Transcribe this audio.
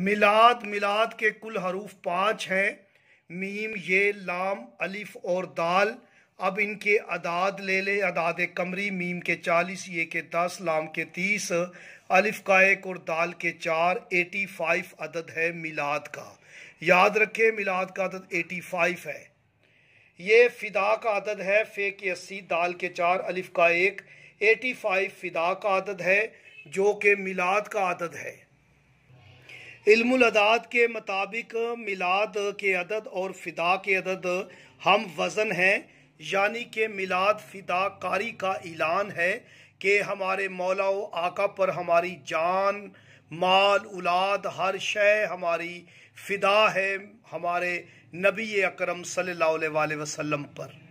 मिलाद मिलाद के कुल हरूफ पांच हैं मीम ये लाम अलिफ और दाल अब इनके अदाद ले ले अदाद कमरी मीम के चालीस ये के दस लाम के तीस अलिफ का एक और दाल के चार एटी फाइव अदद है मिलाद का याद रखें मिलाद का अदद एटी फाइव है ये फिदा का अदद है फे के अस्सी दाल के चार अलिफ का एक एटी फ़ाइव फिदा का आदद है जो कि मिलाद का आदद है इल्मदाद के मुताबिक मिलाद के अदद और फ़िदा के अदद हम वज़न हैं यानी कि मिलाद कारी का ऐलान है कि हमारे मौला आका पर हमारी जान माल उलाद हर शय हमारी फ़िदा है हमारे नबी अकरम सल्लल्लाहु अलैहि वसल्लम पर